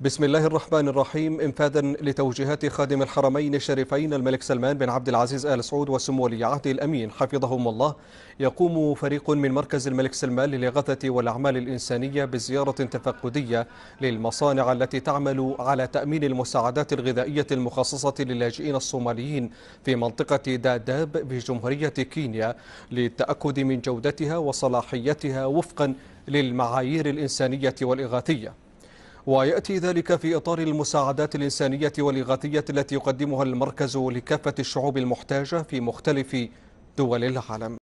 بسم الله الرحمن الرحيم انفاذا لتوجيهات خادم الحرمين الشريفين الملك سلمان بن عبد العزيز ال سعود وسمو ولي عهده الامين حفظهم الله يقوم فريق من مركز الملك سلمان للاغاثه والاعمال الانسانيه بزياره تفقديه للمصانع التي تعمل على تامين المساعدات الغذائيه المخصصه للاجئين الصوماليين في منطقه داداب بجمهوريه كينيا للتاكد من جودتها وصلاحيتها وفقا للمعايير الانسانيه والاغاثيه ويأتي ذلك في إطار المساعدات الإنسانية والإغاثية التي يقدمها المركز لكافة الشعوب المحتاجة في مختلف دول العالم